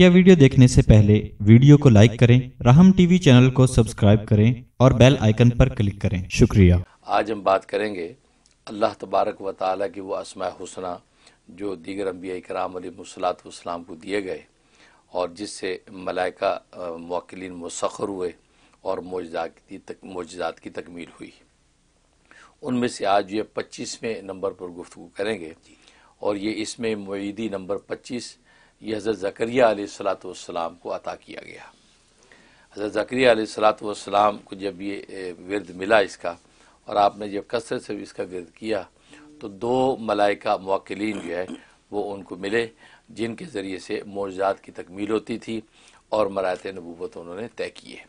मुख्य वीडियो देखने से पहले वीडियो को लाइक करें राहम टीवी चैनल को सब्सक्राइब करें और बेल आइकन पर क्लिक करें शुक्रिया आज हम बात करेंगे अल्लाह तबारक व ताली की वह असमा हुसना जो दीगर अम्बिया कराम सलाम को दिए गए और जिससे मलाइका मौकलिन मसखर हुए और मोजात की मोजात की तकमील हुई उनमें से आज ये पच्चीसवें नंबर पर गुफ्तु करेंगे और ये इसमें मुईदी नंबर पच्चीस ये हज़रत ज़करिया सलातम को अता किया गया हज़रत ज़करिया सलाम को जब ये वर्द मिला इसका और आपने जब कसरत से इसका विरद किया तो दो मलाइका मौकलिन जो है वो उनको मिले जिनके ज़रिए से मोजात की तकमील होती थी और मरात नबूबत उन्होंने तय किए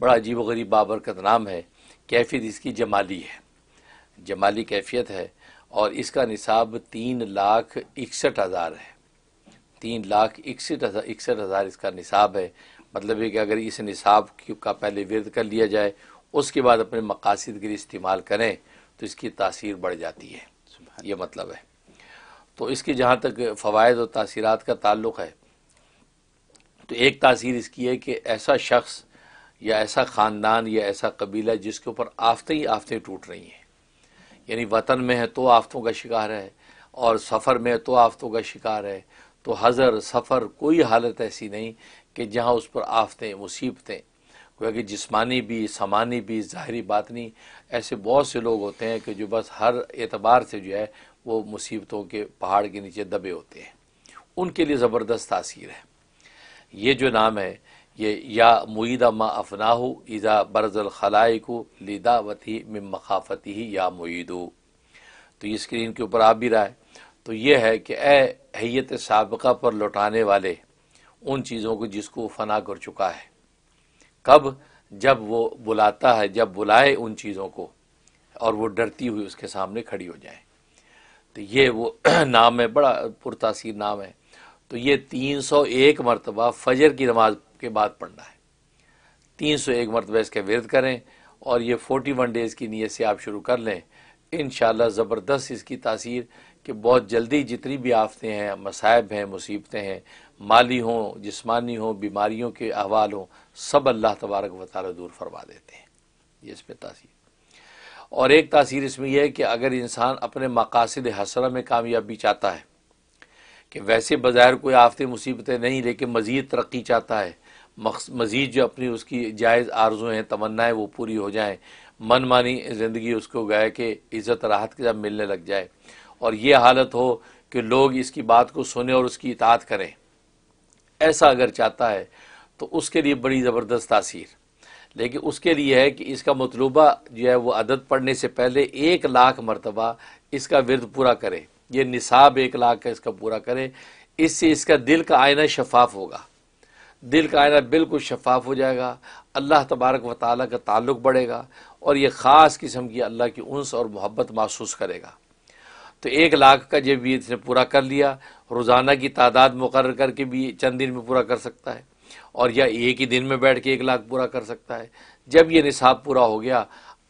बड़ा अजीब वरीब गरीब बाबरकत नाम है कैफियत इसकी जमाली है जमाली कैफियत है और इसका निसाब तीन लाख इकसठ हज़ार है तीन लाख इकसठ हज़ार इकसठ हज़ार इसका निसाब है मतलब है कि अगर इस निसाब का पहले विरद कर लिया जाए उसके बाद अपने मकासद के लिए इस्तेमाल करें तो इसकी तासीर बढ़ जाती है ये मतलब है तो इसके जहाँ तक फ़वाद और तासीरत का ताल्लुक है तो एक तासीर इसकी है कि ऐसा शख्स या ऐसा ख़ानदान या ऐसा कबीला जिसके ऊपर आफतें ही आफ्तें टूट रही हैं यानी वतन में है तो आफतों का शिकार है और सफ़र में है तो आफतों का शिकार है तो हज़र सफ़र कोई हालत ऐसी नहीं कि जहाँ उस पर आफतें मुसीबतें क्योंकि जिसमानी भी समानी भी ज़ाहरी बात नहीं ऐसे बहुत से लोग होते हैं कि जो बस हर एतबार से जो है वो मुसीबतों के पहाड़ के नीचे दबे होते हैं उनके लिए ज़बरदस्त तासीर है ये जो नाम है ये या मुईदा मा अफनाहु ईज़ा बरजल खलाइकु लिदावती मखाफती ही या मुईदो तो ये स्क्रीन के ऊपर आ भी रहा है तो ये है कि अहैत सबका पर लौटाने वाले उन चीज़ों को जिसको फना कर चुका है कब जब वो बुलाता है जब बुलाए उन चीज़ों को और वो डरती हुई उसके सामने खड़ी हो जाए तो ये वो नाम है बड़ा पुरतासीर नाम है तो ये तीन सौ एक मरतबा फजर की नमाज के बाद पढ़ना है तीन सौ एक मरतबा इसका विरद करें और ये फोर्टी वन डेज़ की नीयत से आप शुरू कर लें इन ज़बरदस्त इसकी तासीर कि बहुत जल्दी जितनी भी आफतें हैं मसायब हैं मुसीबतें हैं माली हों जिसमानी हों बीमारियों के अहवाल हों सब अल्लाह तबारक वाल दूर फरमा देते हैं ये इसमें तासीर और एक तासीर इसमें यह है कि अगर इंसान अपने मकासद हसरा में कामयाबी चाहता है कि वैसे बाज़ार कोई आफतें मुसीबतें नहीं लेकिन मज़ीद तरक्की चाहता है मज़ीद जो अपनी उसकी जायज़ आर्जू हैं तमन्नाएँ वो पूरी हो जाएँ मनमानी ज़िंदगी उसको गाय के इज़्ज़त राहत के साथ मिलने लग जाए और ये हालत हो कि लोग इसकी बात को सुने और उसकी इतात करें ऐसा अगर चाहता है तो उसके लिए बड़ी ज़बरदस्त तासीर लेकिन उसके लिए है कि इसका मतलूबा जो है वो अदद पढ़ने से पहले एक लाख मरतबा इसका विरद पूरा करे ये निसाब एक लाख का इसका पूरा करे इससे इसका दिल का आयना शफाफ होगा दिल का आयना बिल्कुल शफाफ हो जाएगा अल्लाह तबारक व ताली का ताल्लुक बढ़ेगा और ये ख़ास किस्म की अल्लाह की उन्स और मोहब्बत महसूस करेगा तो एक लाख का जब भी इसने पूरा कर लिया रोज़ाना की तादाद मुकर करके भी चंद दिन में पूरा कर सकता है और या एक ही दिन में बैठ के एक लाख पूरा कर सकता है जब ये निसाब पूरा हो गया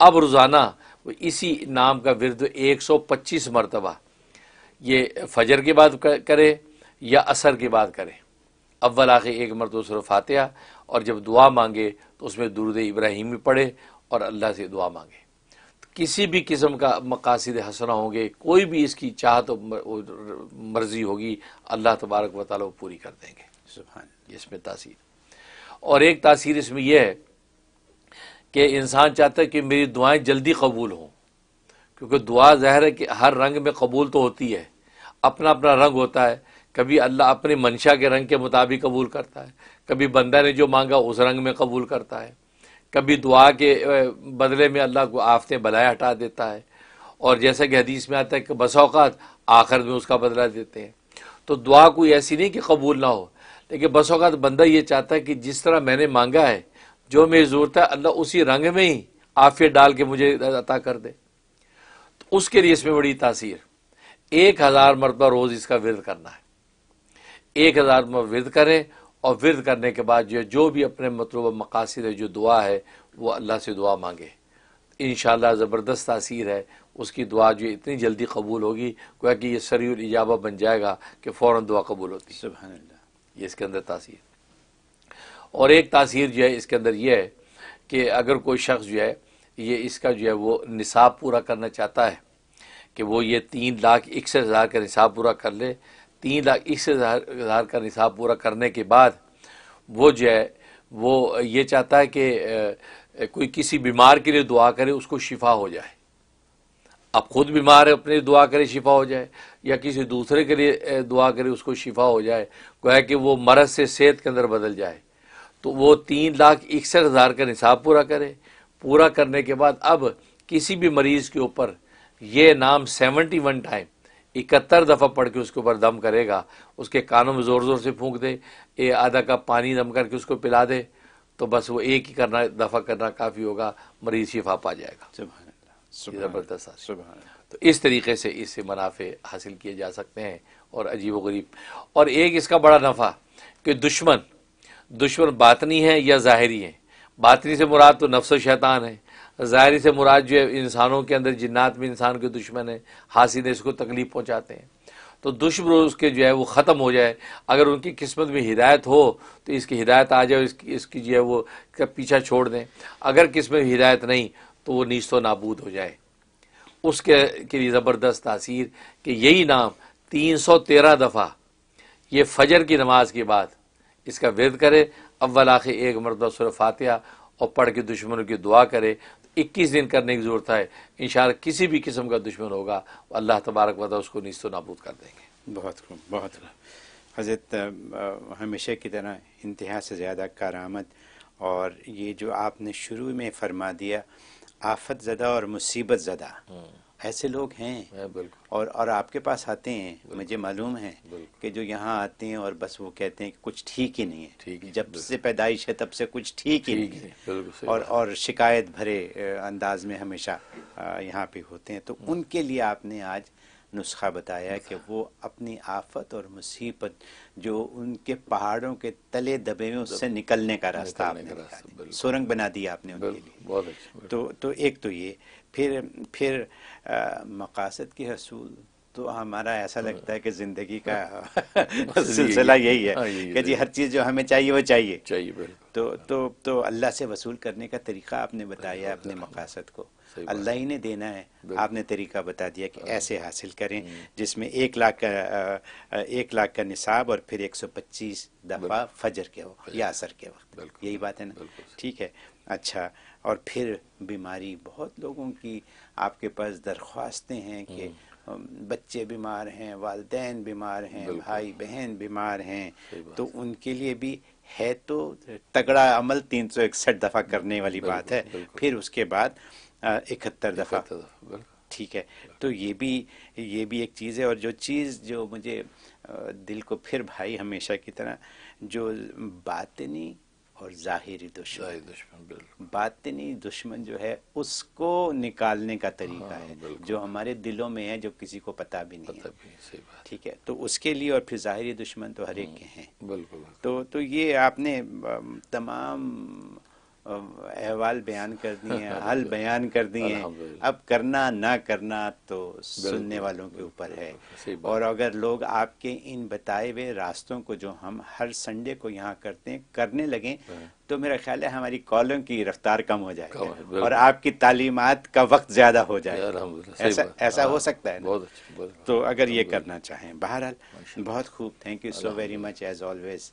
अब रोज़ाना इसी नाम का विरद एक सौ पच्चीस मरतबा ये फजर के बाद करे या असर के बाद करे अव्वल आखिर एक मरतब सुर और जब दुआ मांगे तो उसमें दुरुद इब्राहिम भी पढ़े और अल्लाह से दुआ मांगे किसी भी किस्म का मकासद हसना होंगे कोई भी इसकी चाहत तो मर्जी होगी अल्लाह तबारक व पूरी कर देंगे सुबह इसमें तासीर और एक तासीर इसमें यह है कि इंसान चाहता है कि मेरी दुआएं जल्दी कबूल हों क्योंकि दुआ ज़हर है कि हर रंग में कबूल तो होती है अपना अपना रंग होता है कभी अल्लाह अपनी मंशा के रंग के मुताबिक कबूल करता है कभी बंदा ने जो मांगा उस रंग में कबूल करता है कभी दुआ के बदले में अल्लाह को आफतें बलाए हटा देता है और जैसा कि हदीस में आता है कि बसौकात आखिर में उसका बदला देते हैं तो दुआ कोई ऐसी नहीं कि कबूल ना हो लेकिन बसौकात बंदा ये चाहता है कि जिस तरह मैंने मांगा है जो मेरी ज़रूरत है अल्लाह उसी रंग में ही आफियत डाल के मुझे अता कर दे तो उसके लिए इसमें बड़ी तासीर एक हज़ार मरतबा रोज़ इसका विरद करना है एक हज़ार मरतबा विरद करें और वर्द करने के बाद जो जो भी अपने मतलब मकासद है जो दुआ है वो अल्लाह से दुआ मांगे इन ज़बरदस्त तासीर है उसकी दुआ जो इतनी जल्दी कबूल होगी क्या कि यह सरील इजाबा बन जाएगा कि फ़ौर दुआ कबूल होती है ये इसके अंदर तासीर और एक तासीर जो है इसके अंदर यह है कि अगर कोई शख्स जो है ये इसका जो है वो निसाब पूरा करना चाहता है कि वो ये तीन लाख इकसठ हज़ार का निसाब पूरा कर ले तीन लाख इकसठ हज़ार का निसाब पूरा करने के बाद वो जो है वो ये चाहता है कि कोई किसी बीमार के लिए दुआ करे उसको शिफा हो जाए आप खुद बीमार है अपने दुआ करे शिफा हो जाए या किसी दूसरे के लिए दुआ करे उसको शिफा हो जाए गोया कि वो मरद से सेहत के अंदर बदल जाए तो वो तीन लाख इकसठ हज़ार का निसाब पूरा करे पूरा करने के बाद अब किसी भी मरीज़ के ऊपर ये नाम सेवेंटी वन टाइम इकहत्तर दफ़ा पढ़ के उसके ऊपर दम करेगा उसके कानों में ज़ोर ज़ोर से फूंक दे ये आधा कप पानी दम करके उसको पिला दे तो बस वो एक ही करना दफ़ा करना काफ़ी होगा मरीज शिफा पा जाएगा ज़बरदस्त तो इस तरीके से इससे मुनाफे हासिल किए जा सकते हैं और अजीब गरीब और एक इसका बड़ा नफ़ा कि दुश्मन दुश्मन बातनी है या ज़ाहरी है बातनी से मुराद तो नफ्स शैतान है ज़ाहिर से मुराद जो है इंसानों के अंदर जिन्नात में इंसान के दुश्मन है हासिल इसको तकलीफ़ पहुँचाते हैं तो दुश्मन उसके जो है वो ख़त्म हो जाए अगर उनकी किस्मत में हिदायत हो तो इसकी हिदायत आ जाए इसकी इसकी जो है वो का पीछा छोड़ दें अगर किस्मत में हिदायत नहीं तो वो नीस्तो नाबूद हो जाए उसके के लिए ज़बरदस्त तासीर कि यही नाम तीन सौ तेरह दफ़ा ये फजर की नमाज के बाद इसका विरद करे अव्वल आखिर एक मरतबा सुर फातिहा और पढ़ के दुश्मनों की दुआ करे इक्कीस दिन करने की ज़रूरत है इन किसी भी किस्म का दुश्मन होगा अल्लाह तबारक वादा उसको नीस्त तो नाबूद कर देंगे बहुत बहुत हजरत हमेशा की तरह इंतहा से ज़्यादा कारामद और ये जो आपने शुरू में फरमा दिया आफत ज़दा और मुसीबत ज़दा ऐसे लोग हैं हाँ, और और आपके पास आते हैं मुझे मालूम है कि जो यहाँ आते हैं और बस वो कहते हैं कि कुछ ठीक ही नहीं है ठीक जब से पैदाइश है तब से कुछ ठीक ही नहीं है और और शिकायत भरे अंदाज में हमेशा यहाँ पे होते हैं तो हाँ। उनके लिए आपने आज नुस्खा बताया कि वो अपनी आफत और मुसीबत जो उनके पहाड़ों के तले दबे हुए उससे निकलने का रास्ता आपने सुरंग बना दिया आपने उनके लिए बहुत अच्छा तो तो एक तो ये फिर फिर मकासद के हसूल तो हमारा ऐसा तो लगता है कि जिंदगी का हाँ। सिलसिला हाँ, यही है कि जी हर चीज़ जो हमें चाहिए वो चाहिए चाहिए तो तो तो अल्लाह से वसूल करने का तरीका आपने बताया अपने हाँ। मकासद को अल्लाह ही ने देना है आपने तरीका बता दिया कि ऐसे हासिल करें हम्म। जिसमें एक लाख का एक लाख का निसाब और फिर एक सौ पच्चीस दफ़ा फजर के वक्त या असर के वक्त यही बात है ना ठीक है अच्छा और फिर बीमारी बहुत लोगों की आपके पास दरख्वास्तें हैं कि हम्म। बच्चे बीमार हैं वालदेन बीमार हैं भाई बहन बीमार हैं तो उनके लिए भी है तो तगड़ा अमल तीन सौ इकसठ दफ़ा करने वाली बात है फिर उसके बाद इकहत्तर दफ़ा ठीक है तो ये भी ये भी एक चीज़ है और जो चीज़ जो मुझे दिल को फिर भाई हमेशा की तरह जो बातनी और जाहिरी दुश्मन दुश्मन बातनी दुश्मन जो है उसको निकालने का तरीका हाँ, है जो हमारे दिलों में है जो किसी को पता भी नहीं पता है ठीक है तो उसके लिए और फिर जाहिरी दुश्मन तो हर एक हम्म, के हैं बिल्कुल तो तो ये आपने तमाम अहवाल बयान कर दिए हैं हल बयान कर दिए अब करना ना करना तो सुनने वालों के ऊपर है और अगर लोग आपके इन बताए हुए रास्तों को जो हम हर संडे को यहाँ करते हैं करने लगे हाँ। तो मेरा ख्याल है हमारी कॉलों की रफ्तार कम हो जाए और आपकी तालीमत का वक्त ज़्यादा हो जाए ऐसा ऐसा हो हाँ, सकता है अच्छा, तो अगर ये करना चाहें बहरहाल बहुत खूब thank you so very much as always